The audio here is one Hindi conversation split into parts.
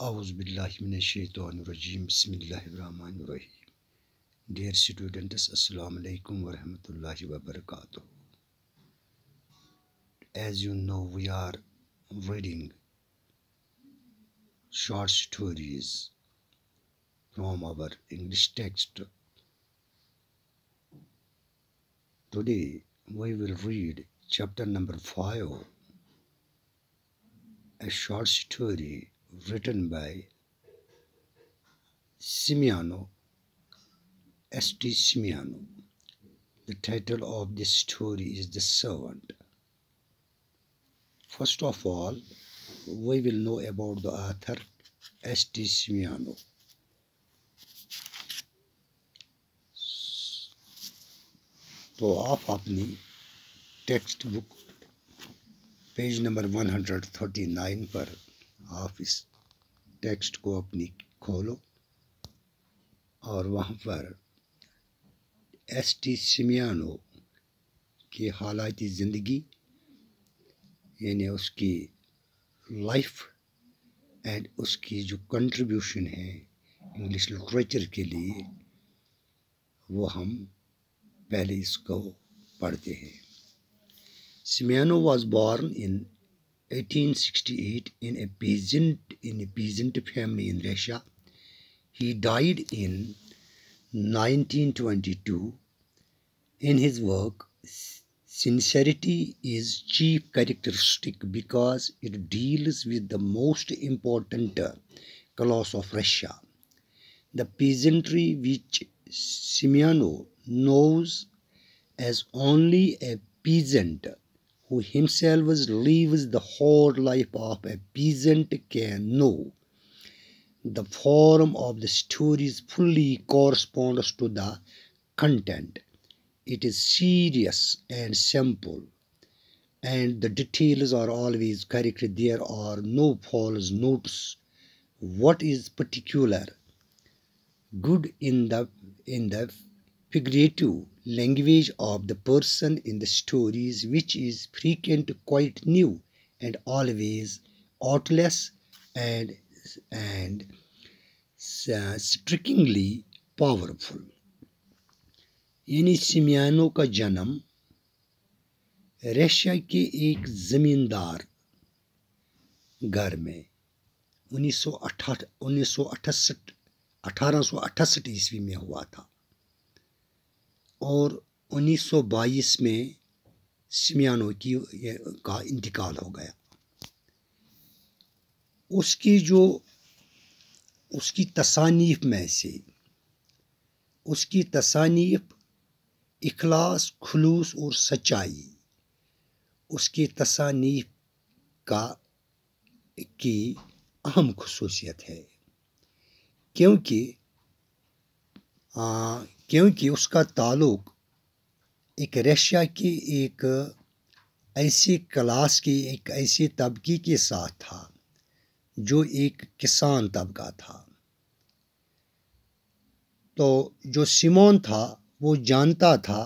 Auzubillahimineşşeytanirracim. Bismillahirrahmanirrahim. Dear students, Assalamu alaikum wa rahmatullahi wa barakatuh. As you know, we are reading short stories from our English text. Today, we will read chapter number 5, a short story written by Simiano, S.T. Simiano. The title of this story is The Servant. First of all, we will know about the author S.T. Simiano. तो आप अपनी टेक्स्ट बुक पेज नंबर 139 पर आप इस टेक्स्ट को अपनी खोलो और वहाँ पर एस टी सिमियानो की हालाती ज़िंदगी यानी उसकी लाइफ एंड उसकी जो कंट्रीब्यूशन है इंग्लिश लिटरेचर के लिए वो हम पहले इसको पढ़ते हैं was born in in 1868 in a peasant in a peasant family in Russia. He died in 1922. In his work, sincerity is chief characteristic because it deals with the most important class of Russia, the peasantry which Simeano knows as only a peasant who himself lives the whole life of a peasant can know. The form of the stories fully corresponds to the content. It is serious and simple, and the details are always correct. There are no false notes. What is particular good in the in the figurative language of the person in the stories, which is frequent, quite new, and always artless and, and uh, strikingly powerful. यानी सिमियानो का जन्म रशिया के एक ज़मींदार घर में उन्नीस सौ अठारह ईस्वी में हुआ था और 1922 में सिमियानो की का इंतकाल हो गया उसकी जो उसकी तसानीफ में से उसकी तसानीफ इखलास खलूस और सच्चाई उसकी तसानीफ का की अहम खसूसियत है क्योंकि क्योंकि उसका ताल्लुक एक रशिया की एक ऐसी क्लास की एक ऐसी तबकी के साथ था जो एक किसान तबका था तो जो सिमोन था वो जानता था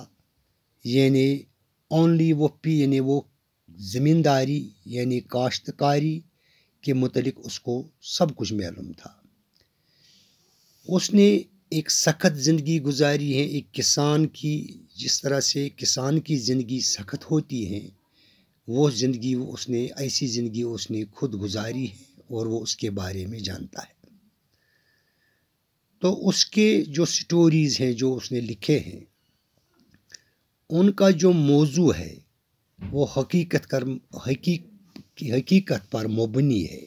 यानी ओनली वो पी यानी वो ज़मींदारी यानी काश्तकारी के मतलब उसको सब कुछ मालूम था उसने एक सख्त ज़िंदगी गुजारी है एक किसान की जिस तरह से किसान की ज़िंदगी सख्त होती है वो ज़िंदगी उसने ऐसी ज़िंदगी उसने खुद गुजारी है और वो उसके बारे में जानता है तो उसके जो स्टोरीज़ हैं जो उसने लिखे हैं उनका जो मौजू है वो हकीकत कर हकी, हकीकत पर मबनी है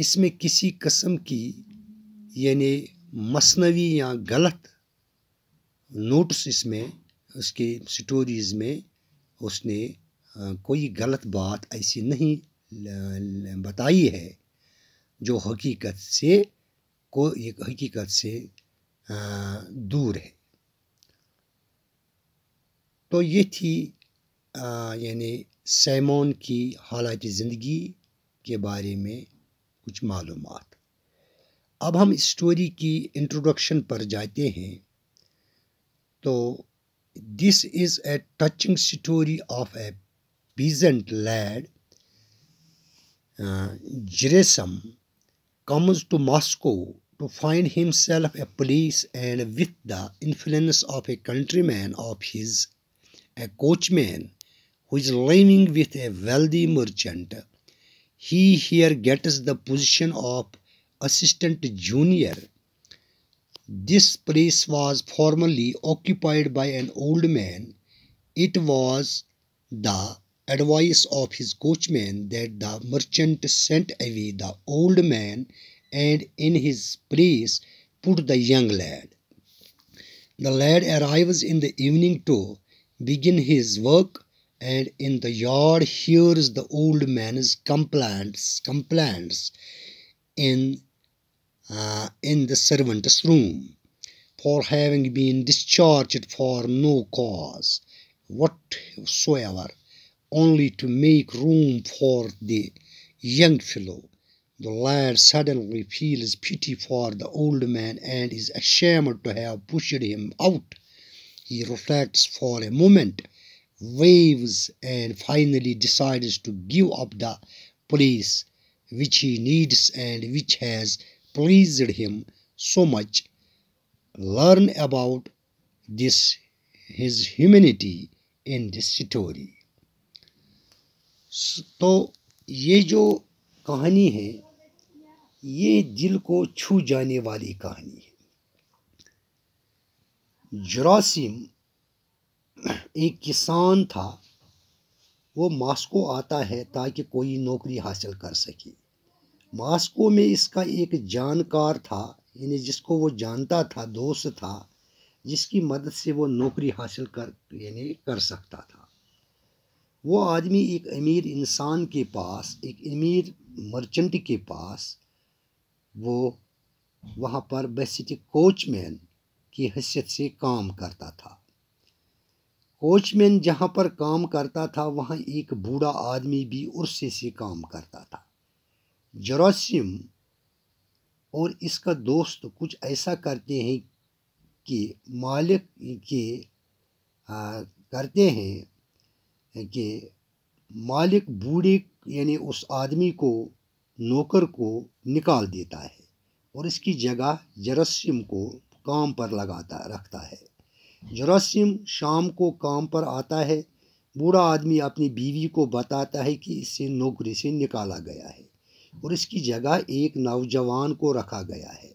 इसमें किसी कस्म की यानी मसनवी या गलत नोट्स इसमें उसके स्टोरीज़ में उसने कोई गलत बात ऐसी नहीं बताई है जो हकीकत से को एक हकीकत से दूर है तो ये थी यानी सैमोन की हालात ज़िंदगी के बारे में कुछ मालूम अब हम स्टोरी की इंट्रोडक्शन पर जाते हैं तो this is a touching story of a peasant lad Gerasim comes to Moscow to find himself a police and with the influence of a country man of his a coachman who is living with a wealthy merchant he here gets the position of assistant junior. This place was formerly occupied by an old man. It was the advice of his coachman that the merchant sent away the old man and in his place put the young lad. The lad arrives in the evening to begin his work and in the yard hears the old man's complaints complaints in uh, in the servant's room for having been discharged for no cause whatsoever, only to make room for the young fellow. The lad suddenly feels pity for the old man and is ashamed to have pushed him out. He reflects for a moment, waves, and finally decides to give up the police which he needs and which has pleased him so much. Learn about this his humanity in this story. तो ये जो कहानी है ये दिल को छू जाने वाली कहानी है जरासिम एक किसान था वो मास्को आता है ताकि कोई नौकरी हासिल कर सके मास्को में इसका एक जानकार था यानी जिसको वो जानता था दोस्त था जिसकी मदद से वो नौकरी हासिल कर यानी कर सकता था वो आदमी एक अमीर इंसान के पास एक अमीर मर्चेंट के पास वो वहाँ पर बसिट कोचमैन की हैसियत से काम करता था कोचमैन जहाँ पर काम करता था वहाँ एक बूढ़ा आदमी भी उर्से से काम करता था जरासीम और इसका दोस्त कुछ ऐसा करते हैं कि मालिक के आ, करते हैं कि मालिक बूढ़े यानी उस आदमी को नौकर को निकाल देता है और इसकी जगह जरासिम को काम पर लगाता रखता है जरासिम शाम को काम पर आता है बूढ़ा आदमी अपनी बीवी को बताता है कि इसे नौकरी से निकाला गया है और इसकी जगह एक नौजवान को रखा गया है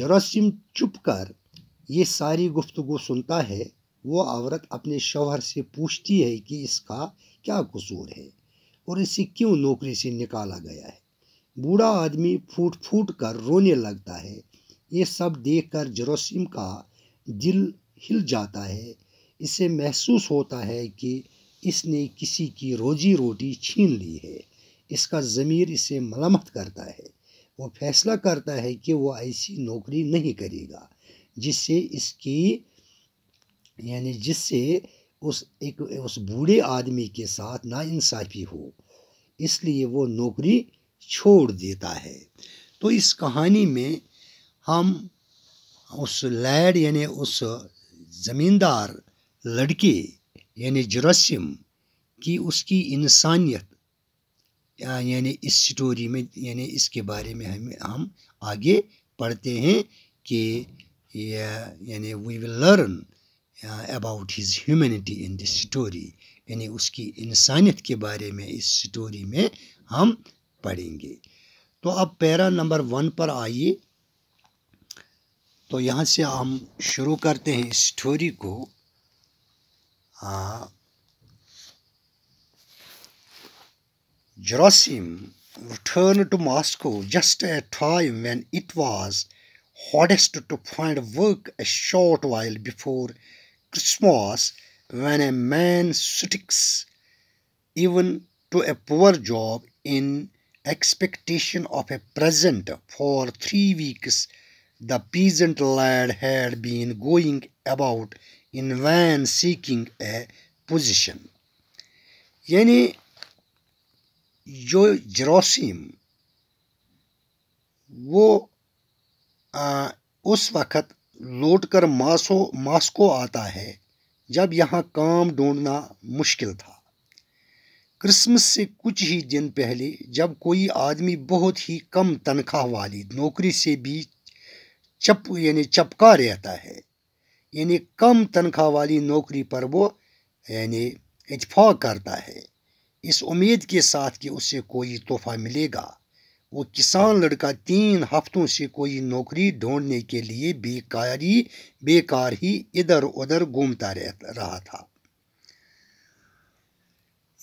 जरासिम चुप कर ये सारी गुफ्तगु सुनता है वो औरत अपने शौहर से पूछती है कि इसका क्या कसूर है और इसे क्यों नौकरी से निकाला गया है बूढ़ा आदमी फूट फूट कर रोने लगता है ये सब देख कर जरोसिम का दिल हिल जाता है इसे महसूस होता है कि इसने किसी की रोजी रोटी छीन ली है इसका ज़मीर इसे मलमत करता है वो फैसला करता है कि वो ऐसी नौकरी नहीं करेगा जिससे इसकी यानी जिससे उस एक उस बूढ़े आदमी के साथ नाइंसाफ़ी हो इसलिए वो नौकरी छोड़ देता है तो इस कहानी में हम उस लैड यानी उस ज़मींदार लड़के यानी जरसम की उसकी इंसानियत यानी इस स्टोरी में यानी इसके बारे में हमें हम आगे पढ़ते हैं कि यानी we will learn about his humanity in this story यानी उसकी इंसानियत के बारे में इस स्टोरी में हम पढ़ेंगे तो अब पैरा नंबर वन पर आइए तो यहाँ से हम शुरू करते हैं स्टोरी को आ, Gerasim returned to Moscow just at a time when it was hardest to find work a short while before Christmas when a man sticks even to a poor job in expectation of a present for three weeks the peasant lad had been going about in vain seeking a position. Yani जो जरोसीम वो आ, उस वक़्त लौट कर मासो मास्को आता है जब यहाँ काम ढूंढना मुश्किल था क्रिसमस से कुछ ही दिन पहले जब कोई आदमी बहुत ही कम तनख्वाह वाली नौकरी से भी चप यानी चपका रहता है यानी कम तनख्वाह वाली नौकरी पर वो यानी इतफाक़ करता है इस उम्मीद के साथ कि उसे कोई तोहफा मिलेगा वो किसान लड़का तीन हफ्तों से कोई नौकरी ढूंढने के लिए बेकारी बेकार ही इधर उधर घूमता रहा था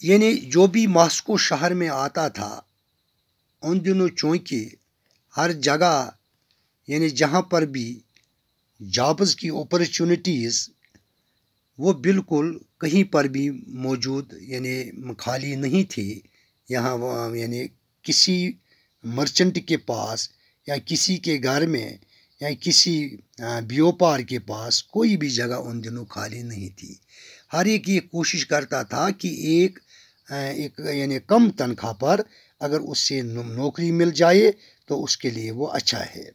यानी जो भी मास्को शहर में आता था उन दिनों चूँकि हर जगह यानी जहाँ पर भी जॉब्स की अपॉर्चुनिटीज़ वो बिल्कुल कहीं पर भी मौजूद यानी खाली नहीं थी यहाँ यानी किसी मर्चेंट के पास या किसी के घर में या किसी व्यापार के पास कोई भी जगह उन दिनों खाली नहीं थी हर एक ये कोशिश करता था कि एक एक यानी कम तनख्वाह पर अगर उससे नौकरी मिल जाए तो उसके लिए वो अच्छा है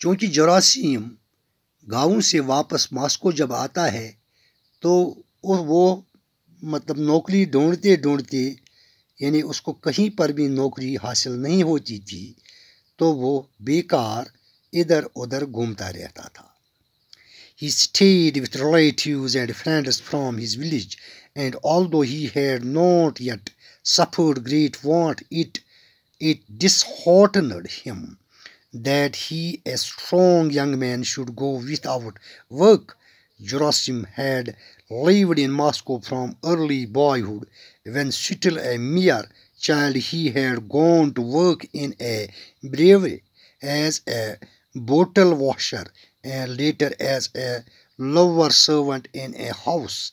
क्योंकि जरासीम गाँव से वापस मास्को जब आता है तो वो मतलब नौकरी ढूंढते ढूंढते यानी उसको कहीं पर भी नौकरी हासिल नहीं होती थी तो वो बेकार इधर उधर घूमता रहता था he stayed with relative and friends from his village and although he had not yet suffered great want it it disheartened him that he a strong young man should go without work Gerasim had lived in Moscow from early boyhood. When still a mere child, he had gone to work in a brewery as a bottle washer and later as a lower servant in a house.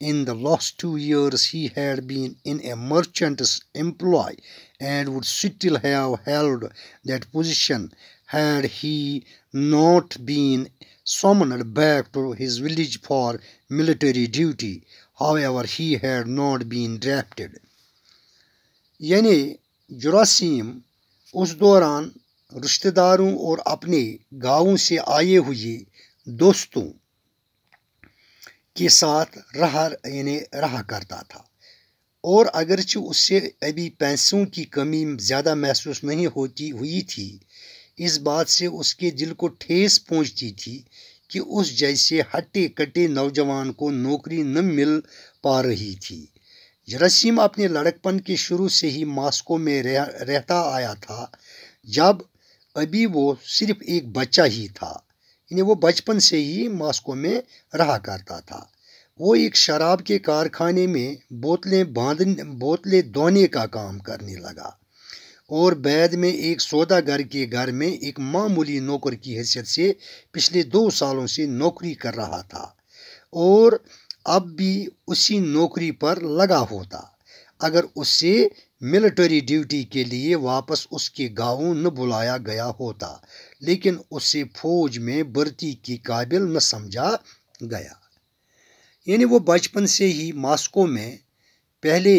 In the last two years, he had been in a merchant's employ and would still have held that position had he not been summoned back to his village for military duty. However, he had not been drafted. यानी जरासीम उस दौरान रिश्तेदारों और अपने गांवों से आए हुए दोस्तों के साथ रहा यानी रहा करता था और अगरचि उससे अभी पैसों की कमी ज़्यादा महसूस नहीं होती हुई थी इस बात से उसके दिल को ठेस पहुंचती थी कि उस जैसे हटे कटे नौजवान को नौकरी न मिल पा रही थी जरासीम अपने लड़कपन के शुरू से ही मास्को में रह, रहता आया था जब अभी वो सिर्फ एक बच्चा ही था यानी वो बचपन से ही मास्को में रहा करता था वो एक शराब के कारखाने में बोतलें बांधने बोतलें धोने का काम करने लगा और बैद में एक सौदागर के घर में एक मामूली नौकर की हैसियत से पिछले दो सालों से नौकरी कर रहा था और अब भी उसी नौकरी पर लगा होता अगर उससे मिलिट्री ड्यूटी के लिए वापस उसके गांव न बुलाया गया होता लेकिन उसे फौज में भर्ती के काबिल न समझा गया यानी वो बचपन से ही मास्को में पहले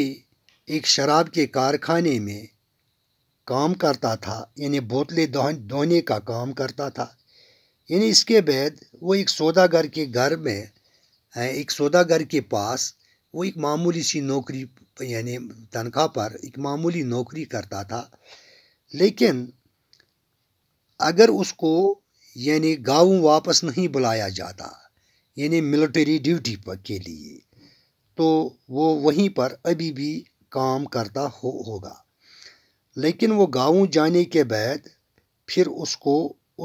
एक शराब के कारखाने में काम करता था यानी बोतलें धोने का काम करता था यानी इसके बाद वो एक सौदागर के घर में एक सौदागर के पास वो एक मामूली सी नौकरी यानी तनख्वाह पर एक मामूली नौकरी करता था लेकिन अगर उसको यानी गाँव वापस नहीं बुलाया जाता यानी मिलिट्री ड्यूटी पर के लिए तो वो वहीं पर अभी भी काम करता हो होगा लेकिन वो गाँव जाने के बाद फिर उसको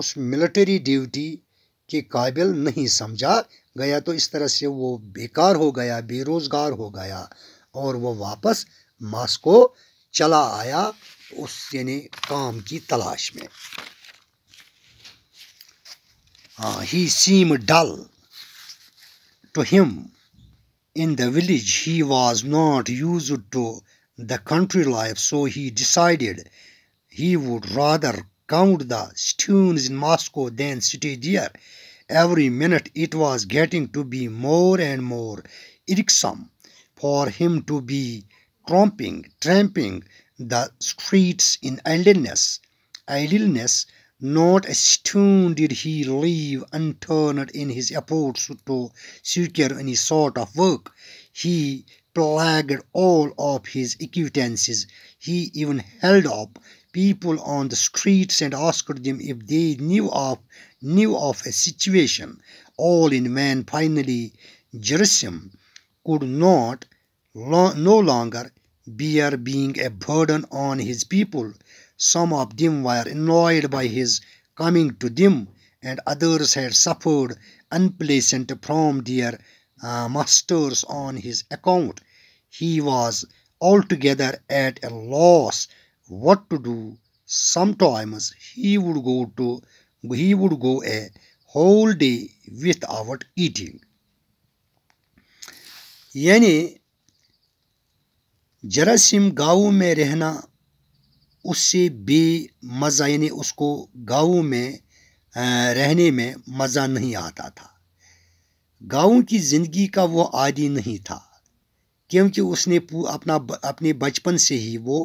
उस मिलिट्री ड्यूटी के काबिल नहीं समझा गया तो इस तरह से वो बेकार हो गया बेरोज़गार हो गया और वो वापस मास्को चला आया उस यानी काम की तलाश में he seem dull to him in the village he was not used to the country life, so he decided he would rather count the stones in Moscow than sit there. Every minute it was getting to be more and more irksome for him to be tromping, tramping the streets in idleness. Idleness, not a stone did he leave unturned in his efforts to secure any sort of work. He plagued all of his acquaintances. He even held up people on the streets and asked them if they knew of knew of a situation. All in vain. Finally, Jerusalem could not lo- no longer bear being a burden on his people. Some of them were annoyed by his coming to them, and others had suffered unpleasant from their masters on his account. He was altogether at a loss what to do. Sometimes he would go to he would go a whole day without eating. यानी जरासिम गाँव में रहना उससे भी मज़ा यानी उसको गाँव में रहने में मज़ा नहीं आता था गाँव की ज़िंदगी का वो आदि नहीं था क्योंकि उसने अपना अपने बचपन से ही वो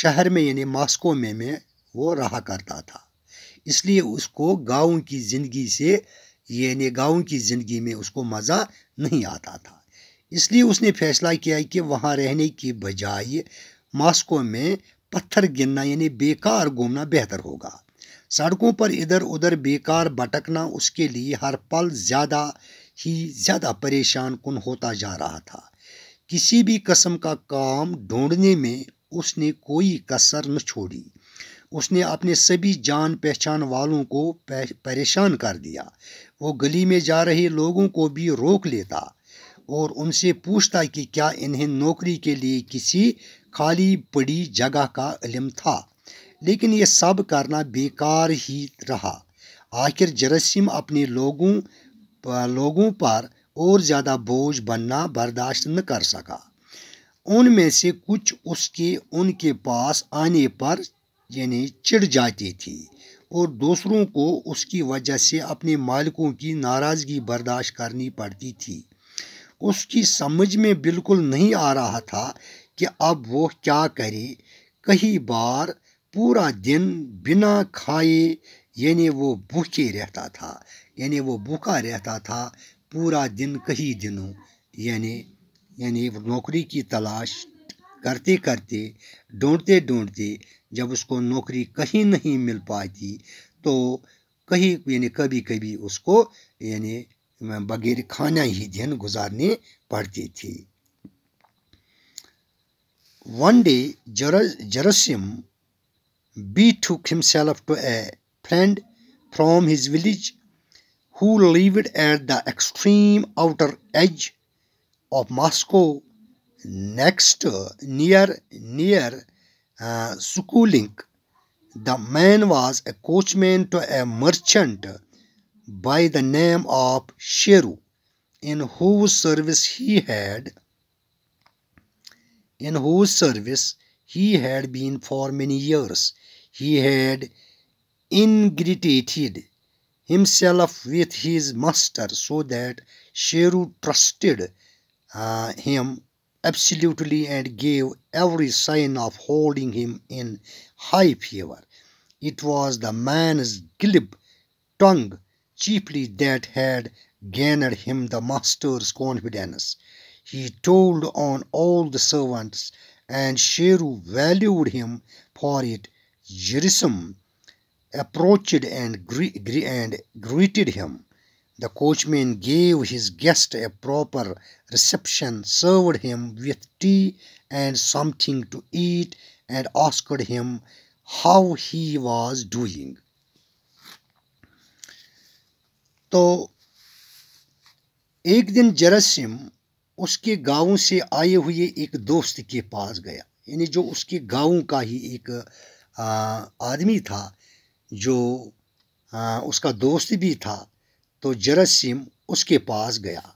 शहर में यानी मास्को में में वो रहा करता था इसलिए उसको गाँव की ज़िंदगी से यानी गाँव की ज़िंदगी में उसको मज़ा नहीं आता था इसलिए उसने फैसला किया कि वहाँ रहने की बजाय मास्को में पत्थर गिनना यानी बेकार घूमना बेहतर होगा सड़कों पर इधर उधर बेकार भटकना उसके लिए हर पल ज़्यादा ही ज़्यादा परेशान कन होता जा रहा था किसी भी कस्म का काम ढूंढने में उसने कोई कसर न छोड़ी उसने अपने सभी जान पहचान वालों को परेशान कर दिया वो गली में जा रहे लोगों को भी रोक लेता और उनसे पूछता कि क्या इन्हें नौकरी के लिए किसी खाली पड़ी जगह का इलम था लेकिन ये सब करना बेकार ही रहा आखिर जरासीम अपने लोगों लोगों पर और ज़्यादा बोझ बनना बर्दाश्त न कर सका उनमें से कुछ उसके उनके पास आने पर यानी चिढ़ जाती थी और दूसरों को उसकी वजह से अपने मालिकों की नाराज़गी बर्दाश्त करनी पड़ती थी उसकी समझ में बिल्कुल नहीं आ रहा था कि अब वो क्या करे कई बार पूरा दिन बिना खाए यानी वो भूखे रहता था यानी वो भूखा रहता था पूरा दिन कई दिनों यानी यानी नौकरी की तलाश करते करते ढूंढते ढूंढते जब उसको नौकरी कहीं नहीं मिल पाती तो कहीं यानी कभी कभी उसको यानी बगैर खाना ही दिन गुजारने पड़ते थे जर Gerasim betook himself to a friend from his village who lived at the extreme outer edge of Moscow next uh, near near uh, Sukulink. The man was a coachman to a merchant by the name of Sheru, in whose service he had in whose service he had been for many years. He had ingratiated himself with his master so that Sheru trusted uh, him absolutely and gave every sign of holding him in high favor. It was the man's glib tongue chiefly that had gained him the master's confidence. He told on all the servants, and Sheru valued him for it. Jerusalem approached and, gre- and greeted him. The coachman gave his guest a proper reception, served him with tea and something to eat, and asked him how he was doing. तो एक दिन जरासिम उसके गाँव से आए हुए एक दोस्त के पास गया यानी जो उसके गाँव का ही एक आदमी था जो आ, उसका दोस्त भी था तो जरासीम उसके पास गया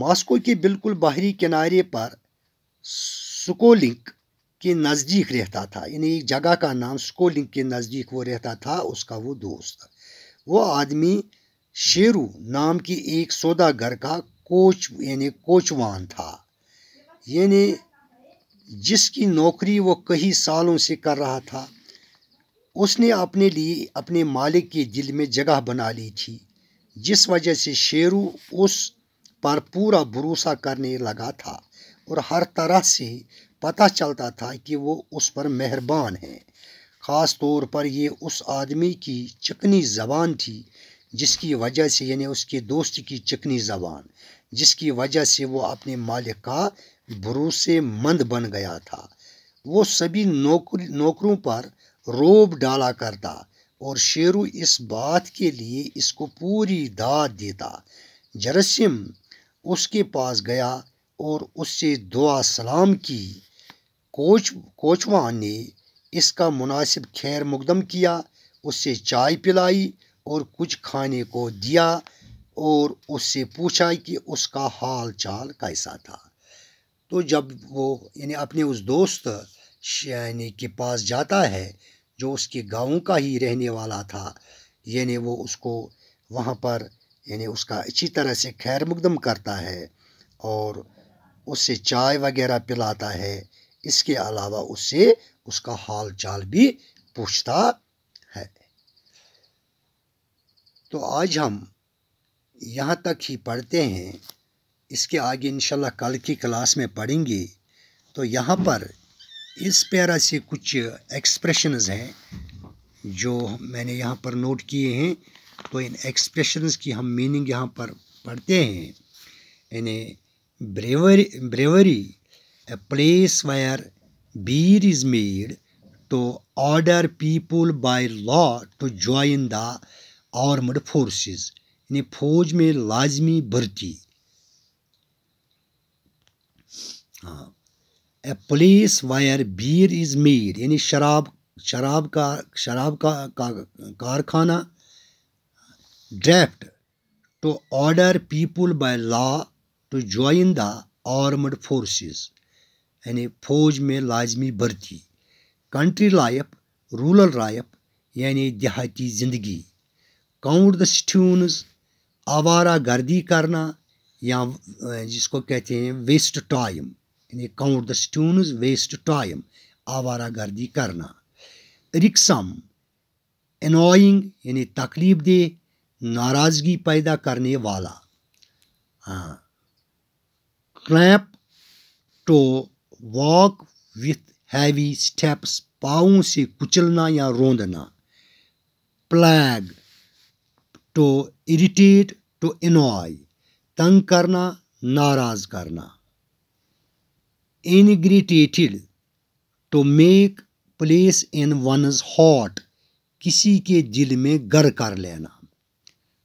मॉस्को के बिल्कुल बाहरी किनारे पर सुकोलिंक के नज़दीक रहता था यानी एक जगह का नाम सुकोलिंक के नज़दीक वो रहता था उसका वो दोस्त वो आदमी शेरू नाम की एक सौदागर का कोच यानी कोचवान था यानी जिसकी नौकरी वो कई सालों से कर रहा था उसने अपने लिए अपने मालिक के दिल में जगह बना ली थी जिस वजह से शेरू उस पर पूरा भरोसा करने लगा था और हर तरह से पता चलता था कि वो उस पर मेहरबान है ख़ास तौर पर ये उस आदमी की चिकनी ज़बान थी जिसकी वजह से यानी उसके दोस्त की चिकनी ज़बान जिसकी वजह से वो अपने मालिक का भरोसेमंद बन गया था वो सभी नौकर नौकरों पर रोब डाला करता और शेरू इस बात के लिए इसको पूरी दाद देता जरसिम उसके पास गया और उससे दुआ सलाम की कोच कोचवान ने इसका मुनासिब खैर मुकदम किया उससे चाय पिलाई और कुछ खाने को दिया और उससे पूछा कि उसका हाल चाल कैसा था तो जब वो यानी अपने उस दोस्त यानी के पास जाता है जो उसके गाँव का ही रहने वाला था यानी वो उसको वहाँ पर यानी उसका अच्छी तरह से खैर मुकदम करता है और उससे चाय वगैरह पिलाता है इसके अलावा उससे उसका हाल चाल भी पूछता है तो आज हम यहाँ तक ही पढ़ते हैं इसके आगे इंशाल्लाह कल की क्लास में पढ़ेंगे तो यहाँ पर इस प्यारा से कुछ एक्सप्रेशंस हैं जो मैंने यहाँ पर नोट किए हैं तो इन एक्सप्रेशंस की हम मीनिंग यहाँ पर पढ़ते हैं यानी brewery brewery a place where beer is made to order people by law to join the armed forces यानी फौज में लाजमी भर्ती हाँ a place where beer is made यानी शराब शराब का शराब का, का कारखाना draft to order people by law to join the armed forces यानी फौज में लाजमी भर्ती कंट्री लाइफ रूरल लाइफ यानी देहाती ज़िंदगी काउंट द स्ट्यूनस आवारा गर्दी करना या जिसको कहते हैं वेस्ट टाइम यानी काउंट द स्टूनज वेस्ट टाइम आवारा गर्दी करना रिक्सम एनोइंग यानी तकलीफ दे नाराज़गी पैदा करने वाला हाँ clump to walk with heavy steps पाँव से कुचलना या रोंदना plague to irritate to annoy तंग करना नाराज़ करना ingratiated to make place in one's heart किसी के दिल में गर कर लेना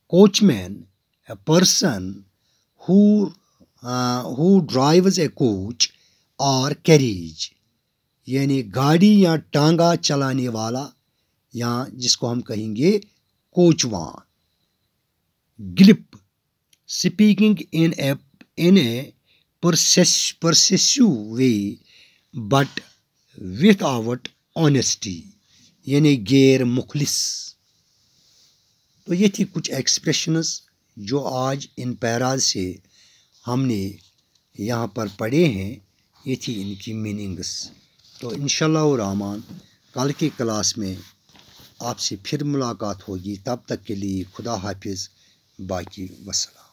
coachman a person who drives a coach और कैरीज यानी गाड़ी या टांगा चलाने वाला या जिसको हम कहेंगे कोचवान glib speaking in a in a persuasive way but without honesty यानी गैर मुखलिस तो ये थी कुछ एक्सप्रेशंस जो आज इन पैराज से हमने यहाँ पर पढ़े हैं ये थी इनकी मीनिंग्स तो इन रहमान कल की क्लास में आपसे फिर मुलाकात होगी तब तक के लिए खुदा हाफिज़ बाकी वसला